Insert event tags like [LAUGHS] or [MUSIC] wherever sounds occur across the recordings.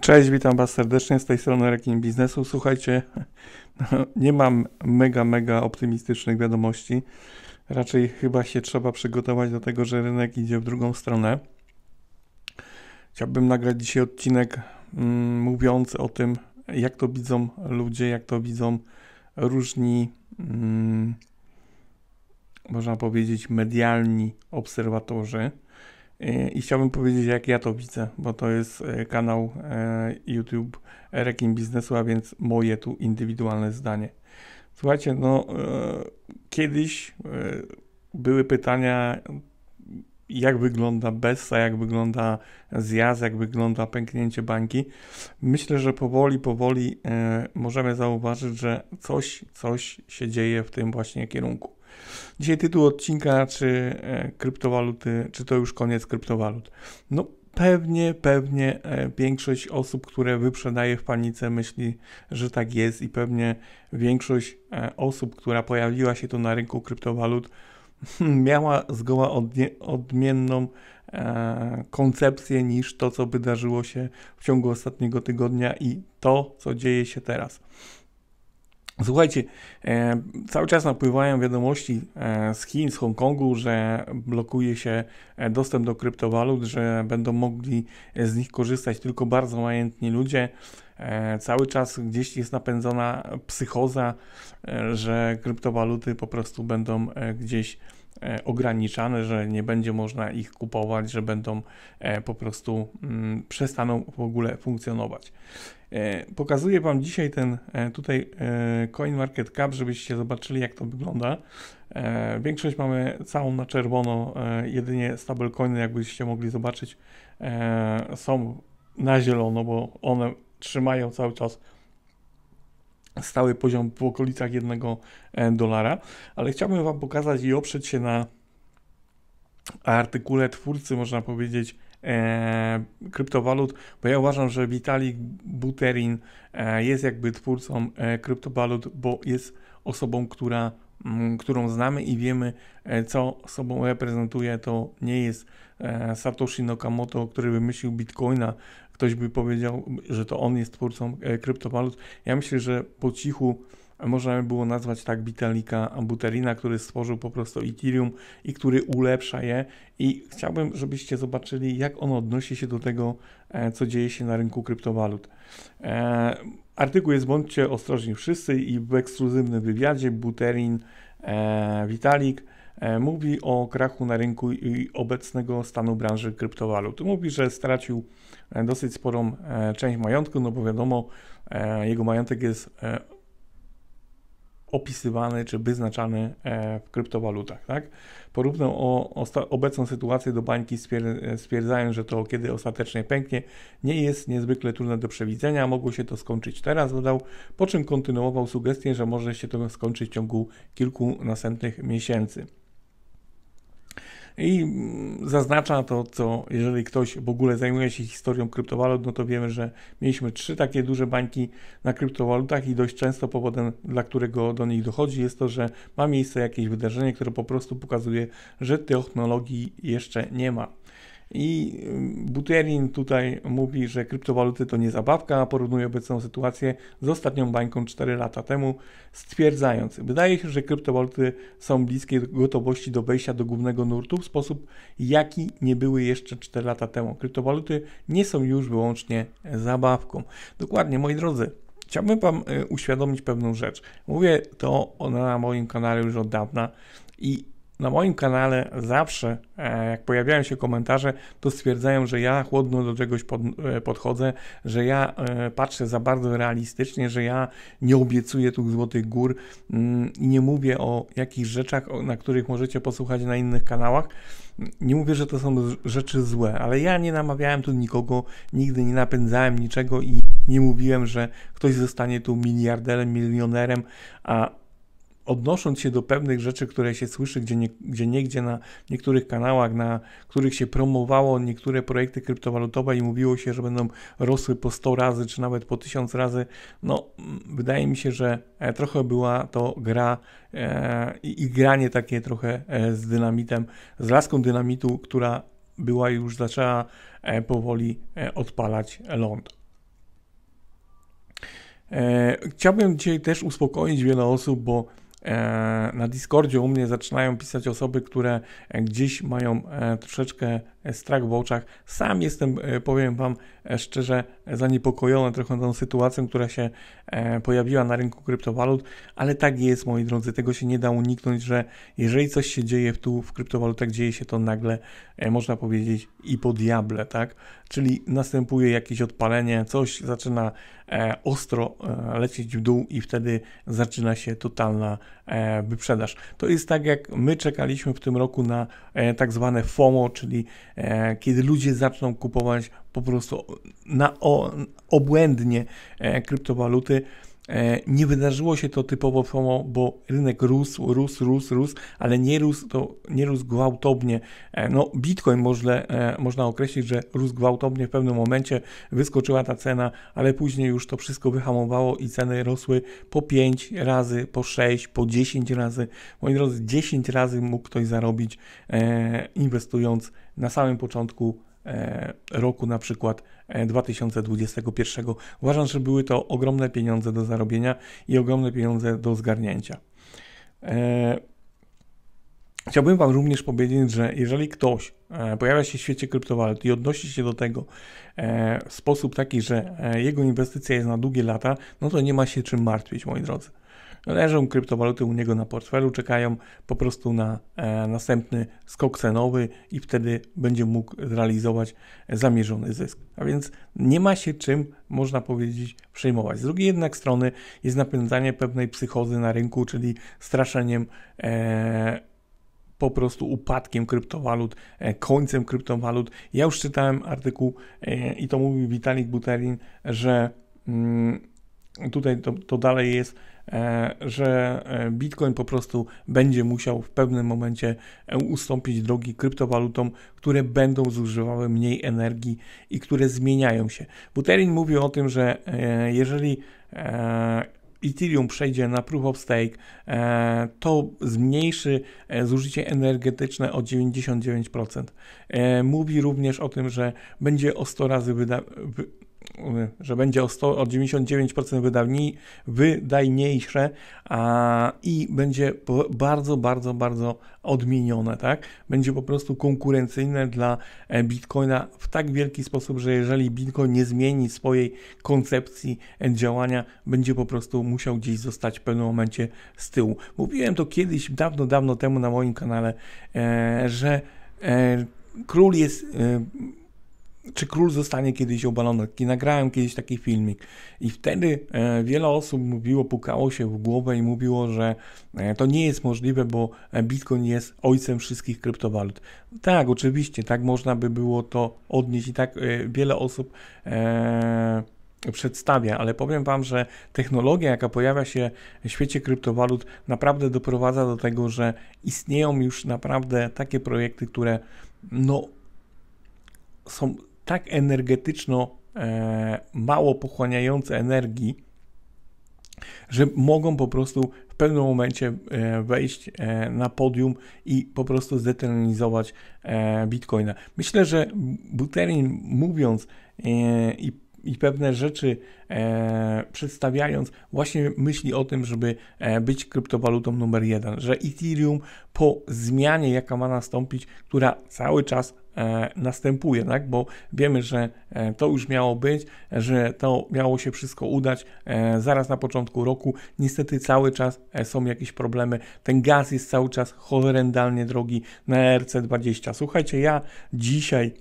Cześć, witam Was serdecznie z tej strony Rekin Biznesu. Słuchajcie, no, nie mam mega, mega optymistycznych wiadomości. Raczej chyba się trzeba przygotować do tego, że rynek idzie w drugą stronę. Chciałbym nagrać dzisiaj odcinek mm, mówiący o tym, jak to widzą ludzie, jak to widzą różni, mm, można powiedzieć, medialni obserwatorzy. E, I, chciałbym powiedzieć, jak ja to widzę, bo to jest e, kanał e, YouTube Rekin Biznesu, a więc moje tu indywidualne zdanie. Słuchajcie, no kiedyś były pytania, jak wygląda Bessa, jak wygląda zjazd, jak wygląda pęknięcie bańki. Myślę, że powoli, powoli możemy zauważyć, że coś, coś się dzieje w tym właśnie kierunku. Dzisiaj tytuł odcinka, czy e, kryptowaluty, czy to już koniec kryptowalut? No pewnie, pewnie e, większość osób, które wyprzedaje w panice myśli, że tak jest i pewnie większość e, osób, która pojawiła się tu na rynku kryptowalut [LAUGHS] miała zgoła odmienną koncepcję niż to, co wydarzyło się w ciągu ostatniego tygodnia i to, co dzieje się teraz. Słuchajcie, e, cały czas napływają wiadomości e, z Chin, z Hongkongu, że blokuje się e, dostęp do kryptowalut, że będą mogli z nich korzystać tylko bardzo majętni ludzie. Cały czas gdzieś jest napędzona psychoza, że kryptowaluty po prostu będą gdzieś E, ograniczane, że nie będzie można ich kupować, że będą e, po prostu mm, przestaną w ogóle funkcjonować. E, pokazuję Wam dzisiaj ten tutaj coin market cap, żebyście zobaczyli jak to wygląda. Większość mamy całą na czerwono, jedynie stablecoiny, jakbyście mogli zobaczyć, są na zielono, bo one trzymają cały czas stały poziom w okolicach 1 e, dolara, ale chciałbym Wam pokazać i oprzeć się na artykule twórcy, można powiedzieć, e, kryptowalut, bo ja uważam, że Vitalik Buterin e, jest jakby twórcą e, kryptowalut, bo jest osobą, która którą znamy i wiemy, e, co sobą reprezentuje, to nie jest e, Satoshi Nakamoto, który wymyślił bitcoina. Ktoś by powiedział, że to on jest twórcą e, kryptowalut. Ja myślę, że po cichu można by było nazwać tak Vitalika, Buterina, który stworzył po prostu Ethereum i który ulepsza je. I chciałbym, żebyście zobaczyli, jak on odnosi się do tego, e, co dzieje się na rynku kryptowalut. E, artykuł jest bądźcie ostrożni wszyscy i w ekskluzywnym wywiadzie Buterin e, Vitalik mówi o krachu na rynku i obecnego stanu branży kryptowalut. Mówi, że stracił dosyć sporą część majątku, no bo wiadomo, jego majątek jest opisywany czy wyznaczany e, w kryptowalutach. Tak? o, obecną sytuację do bańki, e, stwierdzając, że to kiedy ostatecznie pęknie, nie jest niezwykle trudne do przewidzenia, mogło się to skończyć teraz, dodał, po czym kontynuował sugestię, że może się to skończyć w ciągu kilku następnych miesięcy i mm, zaznacza to, co jeżeli ktoś w ogóle zajmuje się historią kryptowalut, no to wiemy, że mieliśmy trzy takie duże bańki na kryptowalutach i dość często powodem, dla którego do nich dochodzi, jest to, że ma miejsce jakieś wydarzenie, które po prostu pokazuje, że technologii jeszcze nie ma. I Buterin tutaj mówi, że kryptowaluty to nie zabawka, a porównuje obecną sytuację z ostatnią bańką 4 lata temu, stwierdzając, wydaje się, że kryptowaluty są bliskie gotowości do wejścia do głównego nurtu w sposób, jaki nie były jeszcze 4 lata temu. Kryptowaluty nie są już wyłącznie zabawką. Dokładnie, moi drodzy, chciałbym Wam y, uświadomić pewną rzecz. Mówię to na moim kanale już od dawna i na moim kanale zawsze, e, jak pojawiają się komentarze, to stwierdzają, że ja chłodno do czegoś pod, e, podchodzę, że ja e, patrzę za bardzo realistycznie, że ja nie obiecuję tu złotych gór mm, i nie mówię o jakichś rzeczach, na których możecie posłuchać na innych kanałach. Nie mówię, że to są rzeczy złe, ale ja nie namawiałem tu nikogo, nigdy nie napędzałem niczego i nie mówiłem, że ktoś zostanie tu miliarderem, milionerem, a odnosząc się do pewnych rzeczy, które się słyszy gdzie, nie, gdzie niegdzie na niektórych kanałach, na których się promowało niektóre projekty kryptowalutowe i mówiło się, że będą rosły po 100 razy, czy nawet po 1000 razy, no wydaje mi się, że e, trochę była to gra e, i granie takie trochę e, z dynamitem, z laską dynamitu, która była już zaczęła e, powoli odpalać ląd. Chciałbym dzisiaj też uspokoić wiele osób, bo E, na Discordzie u mnie zaczynają pisać osoby, które gdzieś mają e, troszeczkę E, strach w oczach. Sam jestem, e, powiem Wam e, szczerze, zaniepokojony trochę tą sytuacją, która się pojawiła na rynku kryptowalut, ale tak jest, moi drodzy, tego się nie da uniknąć, że jeżeli coś się dzieje tu w kryptowalutach, dzieje się to nagle, można powiedzieć, i po diable, tak? Czyli następuje jakieś odpalenie, coś zaczyna ostro lecieć w dół i wtedy zaczyna się totalna E, wyprzedaż. To jest tak, jak my czekaliśmy w tym roku na e, tak zwane FOMO, czyli e, kiedy ludzie zaczną kupować po prostu na obłędnie kryptowaluty. E, nie wydarzyło się to typowo FOMO, bo rynek rósł, rósł, rósł, rósł, ale nie rósł, to nie rósł gwałtownie. E, no, Bitcoin może, e, można określić, że rósł gwałtownie w pewnym momencie, wyskoczyła ta cena, ale później już to wszystko wyhamowało i ceny rosły po 5 razy, po 6, po 10 razy. Moi drodzy, 10 razy mógł ktoś zarobić inwestując na samym początku roku na przykład 2021. E, Uważam, że były to ogromne pieniądze do zarobienia i ogromne pieniądze do zgarnięcia. E, chciałbym Wam również powiedzieć, że jeżeli ktoś e, pojawia się w świecie kryptowalut i odnosi się do tego w sposób taki, że jego inwestycja jest na długie lata, no to nie ma się czym martwić, moi drodzy leżą kryptowaluty u niego na portfelu, czekają po prostu na e, następny skok cenowy i wtedy będzie mógł zrealizować e, zamierzony zysk. A więc nie ma się czym, można powiedzieć, przejmować. Z drugiej jednak strony jest napędzanie pewnej psychozy na rynku, czyli straszeniem e, po prostu upadkiem kryptowalut, końcem kryptowalut. Ja już czytałem artykuł i to mówi Witalik Buterin, że mm, tutaj to, to dalej jest E, że e, Bitcoin po prostu będzie musiał w pewnym momencie e, ustąpić drogi kryptowalutom, które będą zużywały mniej energii i które zmieniają się. Buterin mówi o tym, że jeżeli Ethereum przejdzie na Proof of Stake, to zmniejszy zużycie energetyczne o 99%. Mówi również o tym, że będzie o 100 razy wyda że będzie o, 100, o 99% wydajniej, wydajniejsze a, i będzie bardzo, bardzo, bardzo odmienione, tak? Będzie po prostu konkurencyjne dla e, Bitcoina w tak wielki sposób, że jeżeli Bitcoin nie zmieni swojej koncepcji e, działania, będzie po prostu musiał gdzieś zostać w pewnym momencie z tyłu. Mówiłem to kiedyś, dawno, dawno temu na moim kanale, e, że e, król jest e, czy król zostanie kiedyś obalony. I nagrałem kiedyś taki filmik i wtedy e, wiele osób mówiło, pukało się w głowę i mówiło, że e, to nie jest możliwe, bo e, Bitcoin jest ojcem wszystkich kryptowalut. Tak, oczywiście, tak można by było to odnieść i tak wiele osób przedstawia, ale powiem Wam, że technologia, jaka pojawia się w świecie kryptowalut, naprawdę doprowadza do tego, że istnieją już naprawdę takie projekty, które no są tak energetyczno e, mało pochłaniające energii, że mogą po prostu w pewnym momencie e, wejść e, na podium i po prostu zdeterminizować bitcoina. Myślę, że Buterin mówiąc i i pewne rzeczy e, przedstawiając, właśnie myśli o tym, żeby e, być kryptowalutą numer jeden, że Ethereum po zmianie, jaka ma nastąpić, która cały czas e, następuje, tak? bo wiemy, że e, to już miało być, że to miało się wszystko udać zaraz na początku roku. Niestety cały czas są jakieś problemy. Ten gaz jest cały czas horrendalnie drogi na RC20. Słuchajcie, ja dzisiaj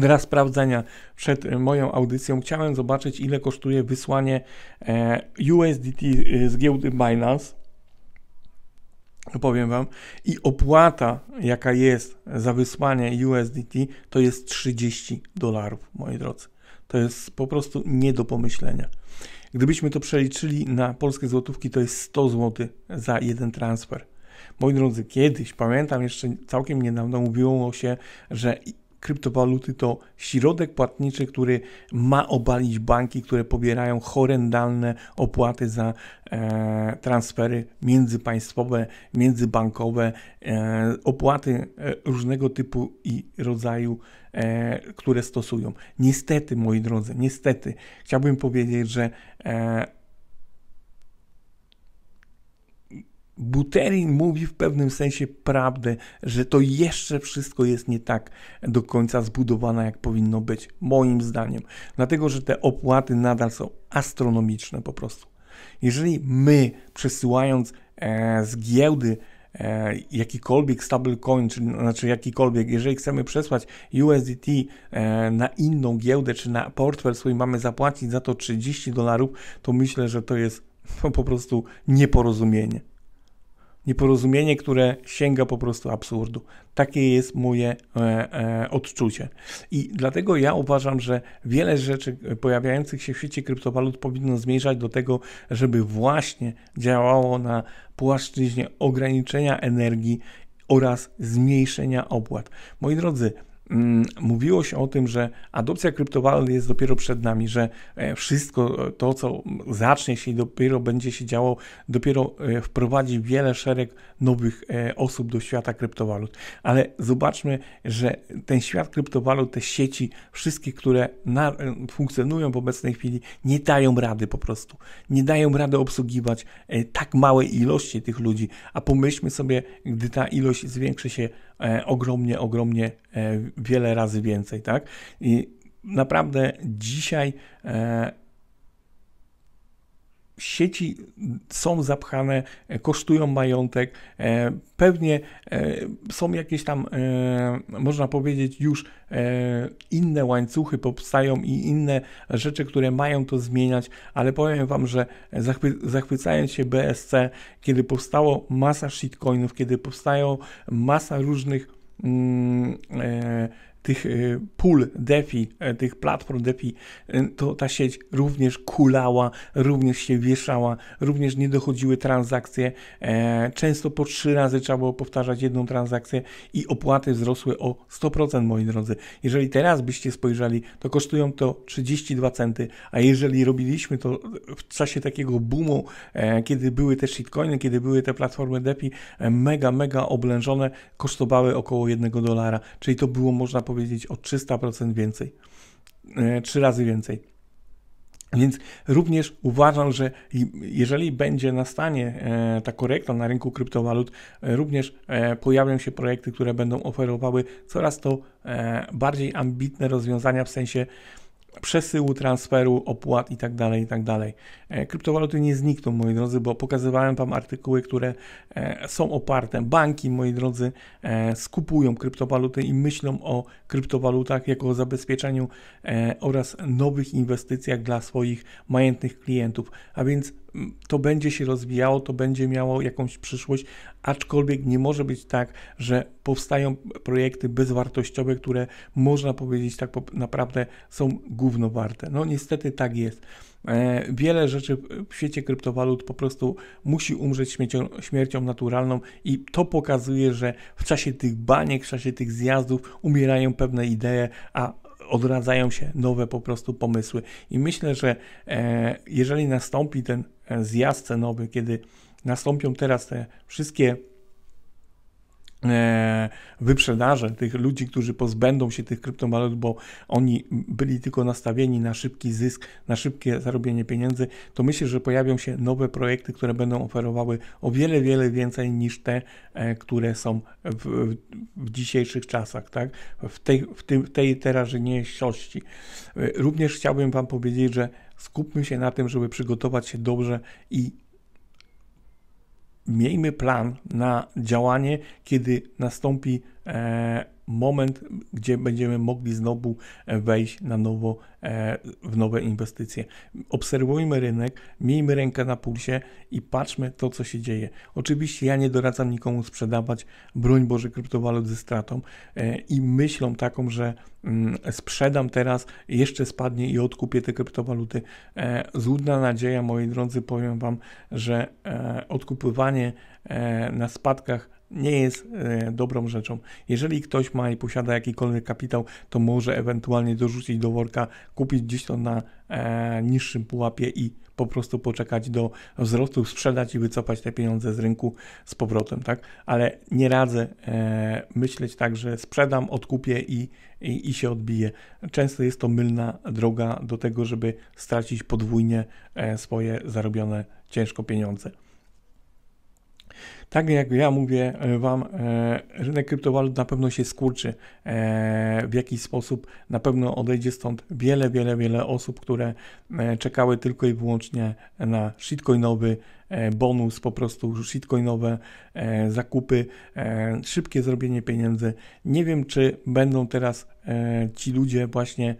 dla sprawdzenia przed e, moją audycją chciałem zobaczyć, ile kosztuje wysłanie e, USDT e, z giełdy Binance. Powiem Wam, i opłata, jaka jest za wysłanie USDT, to jest 30 dolarów, moi drodzy. To jest po prostu nie do pomyślenia. Gdybyśmy to przeliczyli na polskie złotówki, to jest 100 zł za jeden transfer. Moi drodzy, kiedyś, pamiętam jeszcze całkiem niedawno, mówiło się, że kryptowaluty to środek płatniczy, który ma obalić banki, które pobierają horrendalne opłaty za e, transfery międzypaństwowe, międzybankowe, e, opłaty e, różnego typu i rodzaju, e, które stosują. Niestety, moi drodzy, niestety, chciałbym powiedzieć, że e, Buterin mówi w pewnym sensie prawdę, że to jeszcze wszystko jest nie tak do końca zbudowane, jak powinno być, moim zdaniem. Dlatego, że te opłaty nadal są astronomiczne po prostu. Jeżeli my przesyłając e, z giełdy e, jakikolwiek stablecoin, czy, znaczy jakikolwiek, jeżeli chcemy przesłać USDT e, na inną giełdę, czy na portfel swój mamy zapłacić za to 30 dolarów, to myślę, że to jest po prostu nieporozumienie nieporozumienie, które sięga po prostu absurdu. Takie jest moje e, e, odczucie. I dlatego ja uważam, że wiele rzeczy e, pojawiających się w świecie kryptowalut powinno zmierzać do tego, żeby właśnie działało na płaszczyźnie ograniczenia energii oraz zmniejszenia opłat. Moi drodzy, Mm, mówiło się o tym, że adopcja kryptowalut jest dopiero przed nami, że e, wszystko e, to, co zacznie się i dopiero będzie się działo, dopiero e, wprowadzi wiele szereg nowych osób do świata kryptowalut. Ale zobaczmy, że ten świat kryptowalut, te sieci, wszystkie, które na, funkcjonują w obecnej chwili, nie dają rady po prostu. Nie dają rady obsługiwać tak małej ilości tych ludzi. A pomyślmy sobie, gdy ta ilość zwiększy się E, ogromnie, ogromnie e, wiele razy więcej, tak? I naprawdę dzisiaj e, sieci są zapchane, e, kosztują majątek, e, pewnie e, są jakieś tam, można powiedzieć, już inne łańcuchy powstają i inne rzeczy, które mają to zmieniać, ale powiem Wam, że zachwy zachwycając się BSC, kiedy powstało masa shitcoinów, kiedy powstają masa różnych mm, e, tych y, pól DeFi, e, tych platform DeFi, y, to ta sieć również kulała, również się wieszała, również nie dochodziły transakcje. E, często po trzy razy trzeba było powtarzać jedną transakcję i opłaty wzrosły o 100%, moi drodzy. Jeżeli teraz byście spojrzeli, to kosztują to 32 centy, a jeżeli robiliśmy to w czasie takiego boomu, e, kiedy były te shitcoiny, kiedy były te platformy DeFi mega, mega oblężone, kosztowały około 1 dolara, czyli to było można powiedzieć powiedzieć o 300% więcej, e, trzy razy więcej. Więc również uważam, że jeżeli będzie nastanie e, ta korekta na rynku kryptowalut, e, również pojawią się projekty, które będą oferowały coraz to bardziej ambitne rozwiązania w sensie przesyłu, transferu, opłat itd., tak itd. Tak e, kryptowaluty nie znikną, moi drodzy, bo pokazywałem Wam artykuły, które e, są oparte. Banki, moi drodzy, e, skupują kryptowaluty i myślą o kryptowalutach jako o zabezpieczeniu oraz nowych inwestycjach dla swoich majątnych klientów. A więc to będzie się rozwijało, to będzie miało jakąś przyszłość, aczkolwiek nie może być tak, że powstają projekty bezwartościowe, które można powiedzieć tak naprawdę są głównowarte. No niestety tak jest. E, wiele rzeczy w świecie kryptowalut po prostu musi umrzeć śmiercią, śmiercią, naturalną, i to pokazuje, że w czasie tych baniek, w czasie tych zjazdów umierają pewne idee, a odradzają się nowe po prostu pomysły. I myślę, że e, jeżeli nastąpi ten e, zjazd cenowy, kiedy nastąpią teraz te wszystkie E, wyprzedaże tych ludzi, którzy pozbędą się tych kryptowalut, bo oni byli tylko nastawieni na szybki zysk, na szybkie zarobienie pieniędzy, to myślę, że pojawią się nowe projekty, które będą oferowały o wiele, wiele więcej niż te, e, które są w, w dzisiejszych czasach, tak? w tej, w tym, tej teraźniejszości. E, również chciałbym Wam powiedzieć, że skupmy się na tym, żeby przygotować się dobrze i miejmy plan na działanie, kiedy nastąpi E, moment, gdzie będziemy mogli znowu e, wejść na nowo e, w nowe inwestycje. Obserwujmy rynek, miejmy rękę na pulsie i patrzmy to, co się dzieje. Oczywiście ja nie doradzam nikomu sprzedawać, broń Boże, kryptowalut ze stratą i myślą taką, że mm, sprzedam teraz, jeszcze spadnie i odkupię te kryptowaluty. Złudna nadzieja, moi drodzy, powiem Wam, że odkupywanie na spadkach nie jest e, dobrą rzeczą. Jeżeli ktoś ma i posiada jakikolwiek kapitał, to może ewentualnie dorzucić do worka, kupić gdzieś to na e, niższym pułapie i po prostu poczekać do wzrostu, sprzedać i wycofać te pieniądze z rynku z powrotem, tak? Ale nie radzę e, myśleć tak, że sprzedam, odkupię i, i, i się odbiję. Często jest to mylna droga do tego, żeby stracić podwójnie swoje zarobione ciężko pieniądze. Tak jak ja mówię e, Wam, e, rynek kryptowalut na pewno się skurczy e, w jakiś sposób. Na pewno odejdzie stąd wiele, wiele, wiele osób, które czekały tylko i wyłącznie na shitcoinowy bonus, po prostu shitcoinowe zakupy, szybkie zrobienie pieniędzy. Nie wiem, czy będą teraz ci ludzie właśnie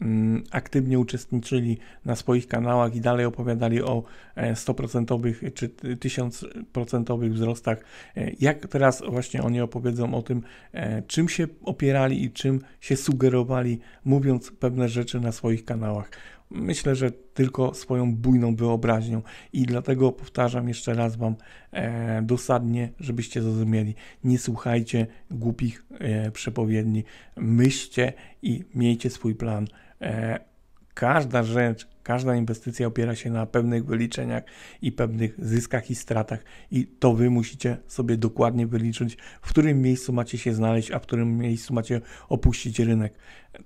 Mm, aktywnie uczestniczyli na swoich kanałach i dalej opowiadali o 100% e, czy 1000% wzrostach. E, jak teraz właśnie oni opowiedzą o tym, e, czym się opierali i czym się sugerowali, mówiąc pewne rzeczy na swoich kanałach. Myślę, że tylko swoją bujną wyobraźnią i dlatego powtarzam jeszcze raz Wam e, dosadnie, żebyście zrozumieli. Nie słuchajcie głupich e, przepowiedni, myślcie i miejcie swój plan. E, Każda rzecz, każda inwestycja opiera się na pewnych wyliczeniach i pewnych zyskach i stratach, i to wy musicie sobie dokładnie wyliczyć, w którym miejscu macie się znaleźć, a w którym miejscu macie opuścić rynek.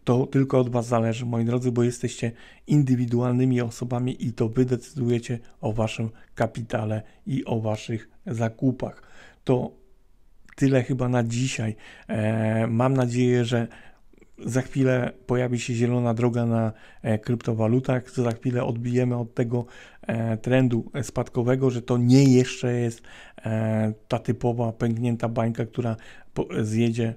To tylko od was zależy, moi drodzy, bo jesteście indywidualnymi osobami i to wy decydujecie o waszym kapitale i o waszych zakupach. To tyle chyba na dzisiaj. E, mam nadzieję, że za chwilę pojawi się zielona droga na e, kryptowalutach. Za chwilę odbijemy od tego e, trendu e, spadkowego, że to nie jeszcze jest ta typowa pęknięta bańka, która zjedzie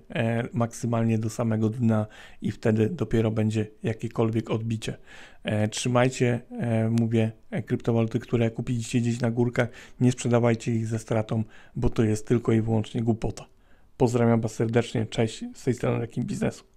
maksymalnie do samego dna i wtedy dopiero będzie jakiekolwiek odbicie. Trzymajcie, mówię, kryptowaluty, które kupiliście gdzieś na górkach, nie sprzedawajcie ich ze stratą, bo to jest tylko i wyłącznie głupota. Pozdrawiam Was serdecznie, cześć, z tej strony Rekim Biznesu.